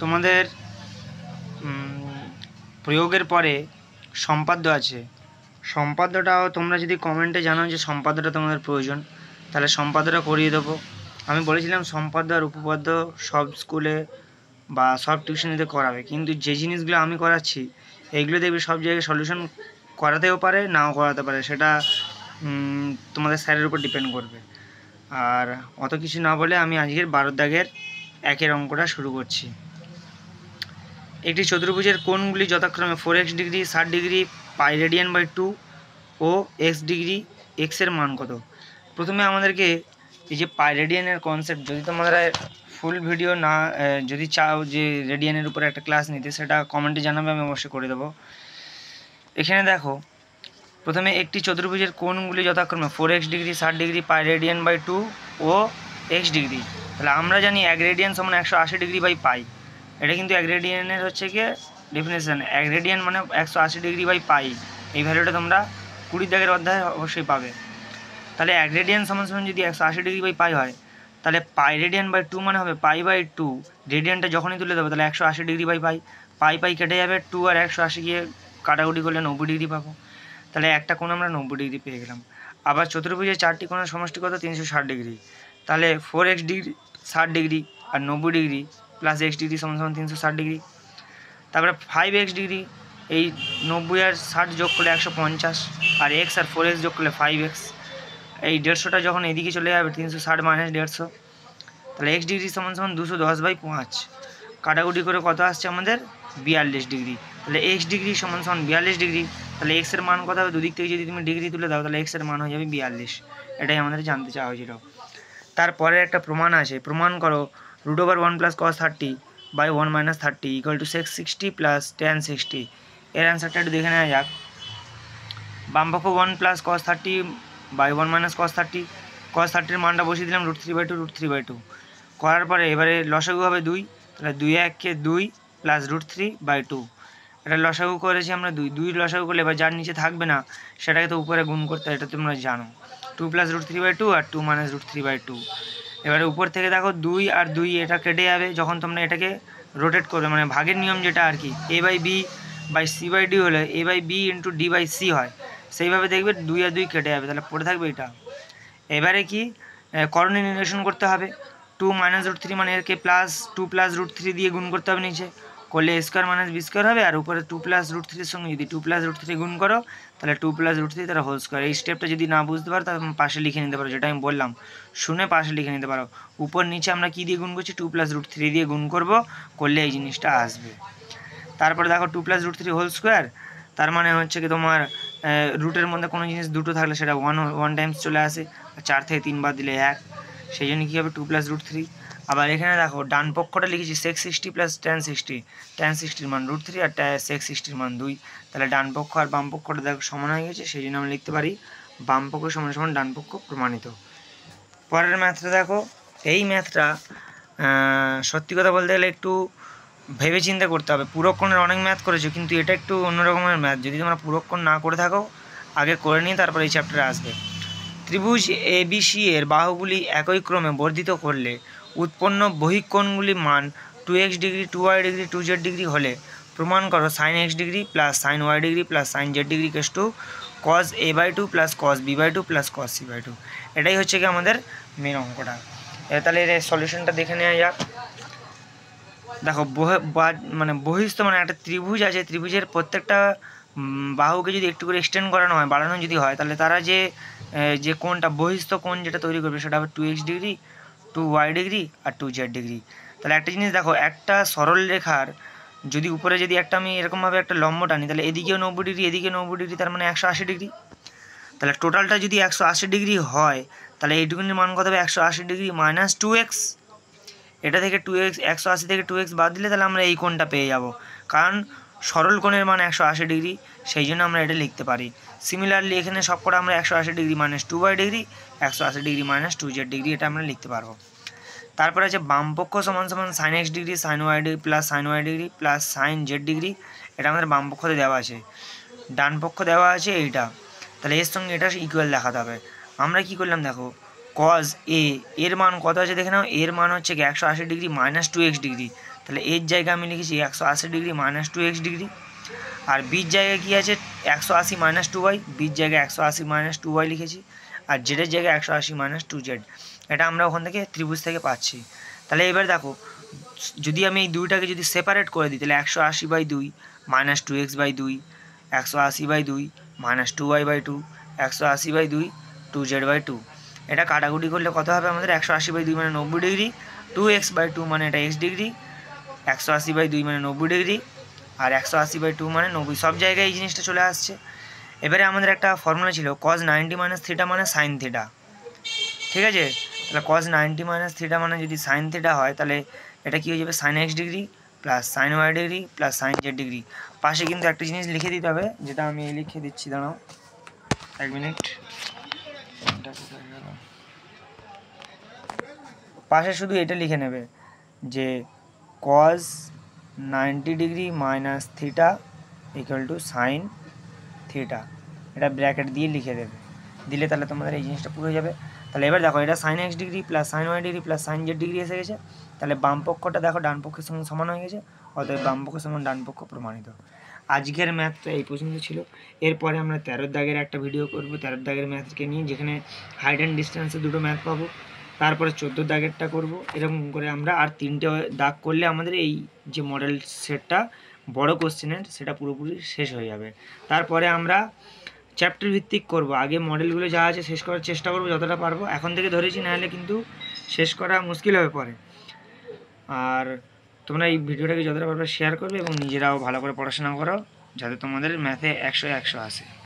তোমাদের প্রয়োগের পরে সম্পাদ্য আছে সম্পাদ্যটাও তোমরা যদি কমেন্টে জানাও যে সম্পাদ্যটা তোমাদের প্রয়োজন তাহলে সম্পাদ্যটা করিয়ে দেবো আমি বলেছিলাম সম্পাদ্য আর উপপাদ্য সব স্কুলে বা সব টিউশনিতে করাবে কিন্তু যে জিনিসগুলো আমি করাচ্ছি এইগুলো দেখবে সব জায়গায় সলিউশন করাতেও পারে নাও করাতে পারে সেটা তোমাদের স্যারের উপর ডিপেন্ড করবে আর অত কিছু না বলে আমি আজকের বারো দাগের একের অঙ্কটা শুরু করছি একটি চতুর্ভুজের কোণগুলি যথাক্রমে ফোর এক্স ডিগ্রি ষাট degree pi radian by two ও এক্স ডিগ্রি এক্সের মান কত প্রথমে আমাদেরকে এই যে পাই রেডিয়ানের কনসেপ্ট যদি তোমরা ফুল ভিডিও না যদি চাও যে রেডিয়ানের উপরে একটা ক্লাস নিতে সেটা কমেন্টে জানাবে আমি অবশ্যই করে দেবো এখানে দেখো প্রথমে একটি চতুর্ভুজের কোণগুলি যথাক্রমে ফোর এক্স ডিগ্রি ষাট degree pi radian by two ও এক্স ডিগ্রি তাহলে আমরা জানি এক রেডিয়ান সমান একশো আশি ডিগ্রি বাই পাই এটা কিন্তু এক রেডিয়ানের হচ্ছে গিয়ে ডেফিনেশান এক রেডিয়ান মানে একশো আশি ডিগ্রি বাই পাই এই ভ্যালুটা তোমরা কুড়ি দাগের অধ্যায় অবশ্যই পাবে তাহলে এক রেডিয়ান সমান সমান যদি একশো আশি ডিগ্রি বাই পাই হয় তাহলে পাই রেডিয়ান বাই টু মানে হবে পাই বাই টু রেডিয়ানটা যখনই তুলে দেবো তাহলে একশো আশি ডিগ্রি বাই পাই পাই পাই কেটে যাবে টু আর একশো আশি গিয়ে কাটাকুটি করলে নব্বই ডিগ্রি পাবো তাহলে একটা কোণ আমরা নব্বই ডিগ্রি পেয়ে গেলাম আবার চতুর্ভুজের চারটি কোণের সমষ্টি কত তিনশো ষাট ডিগ্রি তাহলে ফোর এক্স ডিগ্রি ষাট ডিগ্রি আর নব্বই ডিগ্রি প্লাস এক্স ডিগ্রি সমান সমান তিনশো ষাট ডিগ্রি তারপরে ফাইভ এক্স ডিগ্রি এই নব্বই আর ষাট যোগ করলে একশো পঞ্চাশ আর এক্স আর ফোর এক্স যোগ করলে ফাইভ এক্স এই দেড়শোটা যখন এদিকে চলে যাবে তিনশো ষাট মাইনাস দেড়শো তাহলে এক্স ডিগ্রি সমান সমান দুশো দশ বাই পাঁচ কাটাকুটি করে কত আসছে আমাদের বিয়াল্লিশ ডিগ্রি তাহলে এক্স ডিগ্রি সমান সমান বিয়াল্লিশ ডিগ্রি তাহলে এক্সের মান কত হবে দুদিক থেকে যদি তুমি ডিগ্রি তুলে দাও তাহলে এক্সের মান হয়ে যাবে বিয়াল্লিশ এটাই আমাদের জানতে চাওয়া হয়েছিল তারপরে একটা প্রমাণ আছে প্রমাণ করো root over 1 plus cos 30 by 1 minus 30 equal to 660 plus tan 60 এর অ্যান্সারটা একটু দেখে নেওয়া যাক বাম পক্ষ one plus cos thirty by one minus cos thirty cos থার্টির মানটা বসিয়ে দিলাম root three by two root three by two করার পরে এবারে লসাগু হবে দুই তাহলে দুই এককে দুই plus root three by two এটা লসাগু করেছি আমরা দুই দুই লসাগু করলে এবার যার নিচে থাকবে না সেটাকে তো উপরে গুণ করতে এটা তোমরা জানো two plus root three by two আর two minus root three by two এবারে উপর থেকে দেখো দুই আর দুই এটা কেটে যাবে যখন তোমরা এটাকে রোটেট করবে মানে ভাগের নিয়ম যেটা আর কি A by B by C by D হলে A by B into D by C হয় সেইভাবে দেখবে দুই আর দুই কেটে যাবে তাহলে পড়ে থাকবে এটা এবারে কি করণে নির্দেশন করতে হবে টু মাইনাস রুট থ্রি মানে এরকে plus two plus root three দিয়ে গুণ করতে হবে নিচে করলে স্কোয়ার মাইনাস বি স্কোয়ার হবে আর উপরে টু প্লাস রুট থ্রির সঙ্গে যদি টু প্লাস রুট থ্রি গুণ করো তাহলে টু প্লাস রুট থ্রি তারা হোল স্কোয়ার এই স্টেপটা যদি না বুঝতে পারো তাহলে পাশে লিখে নিতে পারো যেটা আমি বললাম শুনে পাশে লিখে নিতে পারো উপর নিচে আমরা কী দিয়ে গুণ করছি টু প্লাস রুট থ্রি দিয়ে গুণ করবো করলে এই জিনিসটা আসবে তারপরে দেখো two plus root three whole square তার মানে হচ্ছে কি তোমার রুটের মধ্যে কোনো জিনিস দুটো থাকলে সেটা ওয়ান ওয়ান টাইমস চলে আসে চার থেকে তিনবার দিলে এক সেই জন্য কী হবে টু প্লাস রুট থ্রি আবার এখানে দেখো ডান পক্ষটা লিখেছি sec sixty plus tan sixty tan সিক্সটির মান রুট থ্রি আর সেক্স সিক্সটির মান দুই তাহলে ডান পক্ষ আর বাম পক্ষটা দেখো সমান হয়ে গেছে সেই জন্য আমি লিখতে পারি বাম পক্ষ সমান সমান ডান পক্ষ প্রমাণিত পরের ম্যাথটা দেখো এই ম্যাথটা সত্যি কথা বলতে গেলে একটু ভেবে চিন্তা করতে হবে পুরক্ষণের অনেক ম্যাথ করেছো কিন্তু এটা একটু অন্যরকমের ম্যাথ যদি তোমরা পুরক্ষণ না করে থাকো আগে করে নিয়ে তারপর এই চ্যাপ্টারে আসবে ত্রিভুজ এবিসি এর বাহুগুলি একই ক্রমে বর্ধিত করলে উৎপন্ন বহিকোণগুলি মান two x degree two y degree two z degree হলে প্রমাণ করো sin x degree plus sin y degree plus sin z degree কেস two cos A by two plus cos B by two plus cos C by two এটাই হচ্ছে কি আমাদের main অঙ্কটা তাহলে এর সলিউশনটা দেখে নেওয়া যাক দেখো মানে বহিস্থ মানে একটা ত্রিভুজ আছে ত্রিভুজের প্রত্যেকটা বাহুকে যদি একটু করে এক্সটেন্ড করানো হয় বাড়ানো যদি হয় তাহলে তারা যে যে কোনটা বহিস্থ কোন যেটা তৈরি করবে সেটা হবে two x degree two y degree আর টু জেড ডিগ্রি তাহলে একটা জিনিস দেখো একটা সরল রেখার যদি উপরে যদি একটা আমি এরকমভাবে একটা লম্ব টানি তাহলে এদিকেও নব্বই ডিগ্রি এদিকে নব্বই ডিগ্রি তার মানে একশো আশি ডিগ্রি তাহলে টোটালটা যদি একশো আশি ডিগ্রি হয় তাহলে এইটুকুনির মান কত হবে একশো আশি ডিগ্রি মাইনাস টু এক্স এটা থেকে টু এক্স একশো আশি থেকে টু এক্স বাদ দিলে তাহলে আমরা এই কোনটা পেয়ে যাব কারণ সরল কোণের মান একশো আশি ডিগ্রি সেই জন্য আমরা এটা লিখতে পারি সিমিলারলি এখানে করে আমরা একশো আশি degree minus two by degree একশো আশি degree minus two z degree এটা আমরা লিখতে পারবো তারপরে আছে বামপক্ষ সমান সমান sin x degree sin y degree plus sin y degree plus sin z degree এটা আমাদের বামপক্ষতে দেওয়া আছে ডান পক্ষ দেওয়া আছে এইটা তাহলে এর সঙ্গে এটা ইকুয়াল দেখাতে হবে আমরা কী করলাম দেখো কজ এ এর মান কত আছে দেখে নাও এর মান হচ্ছে একশো আশি degree minus two x degree তাহলে এর জায়গায় আমি লিখেছি একশো আশি degree minus two x degree আর বীর জায়গায় কী আছে একশো আশি মাইনাস টু ওয়াই বীর জায়গায় একশো আশি মাইনাস টু ওয়াই লিখেছি আর জেডের জায়গায় একশো আশি মাইনাস টু জেড এটা আমরা ওখান থেকে ত্রিভুজ থেকে পাচ্ছি তাহলে এবার দেখো যদি আমি এই দুইটাকে যদি সেপারেট করে দিই তাহলে একশো আশি বাই দুই মাইনাস টু এক্স বাই দুই একশো আশি বাই দুই minus two y by two একশো আশি বাই দুই টু জেড বাই টু এটা কাটাকুটি করলে কত হবে আমাদের একশো আশি বাই দুই মানে নব্বই degree two x by two মানে এটা এক্স ডিগ্রি একশো আশি বাই দুই মানে নব্বই ডিগ্রি আর একশো আশি বাই টু মানে নব্বই সব জায়গায় এই জিনিসটা চলে আসছে এবারে আমাদের একটা ফর্মুলা ছিল কজ নাইনটি মাইনাস থ্রিটা মানে সাইন থিটা ঠিক আছে তাহলে কজ নাইনটি মাইনাস থ্রিটা মানে যদি সাইন থিটা হয় তাহলে এটা কী হয়ে যাবে sin x degree plus sin y degree plus sin z degree পাশে কিন্তু একটা জিনিস লিখে দিতে হবে যেটা আমি লিখে দিচ্ছি দাঁড়াও এক মিনিট পাশে শুধু এটা লিখে নেবে যে cos 90 degree minus theta equal to sin theta এটা ব্র্যাকেট দিয়ে লিখে দেবে দিলে তাহলে তোমাদের এই জিনিসটা পুরো যাবে তাহলে এবার দেখো এটা sin x degree plus sin y degree plus sin z degree এসে গেছে তাহলে বাম পক্ষটা দেখো ডান পক্ষের সঙ্গে সমান হয়ে গেছে অতএব বাম পক্ষ সমান ডান পক্ষ প্রমাণিত আজকের ম্যাথ তো এই পর্যন্ত ছিল এরপরে আমরা তেরোর দাগের একটা ভিডিও করবো তেরোর দাগের ম্যাথকে নিয়ে যেখানে হাইট অ্যান্ড ডিস্টেন্সে দুটো ম্যাথ পাবো তারপরে চোদ্দো দাগেরটা করব এরকম করে আমরা আর তিনটে দাগ করলে আমাদের এই যে মডেল সেটটা বড় কোশ্চেনের সেটা পুরোপুরি শেষ হয়ে যাবে তারপরে আমরা চ্যাপ্টার ভিত্তিক করব আগে মডেলগুলো যা আছে শেষ করার চেষ্টা করব যতটা পারবো এখন থেকে ধরেছি না হলে কিন্তু শেষ করা মুশকিল হয়ে পড়ে আর তোমরা এই ভিডিওটাকে যতটা পারবে শেয়ার করবে এবং নিজেরাও ভালো করে পড়াশোনা করো যাতে তোমাদের ম্যাথে একশো একশো আসে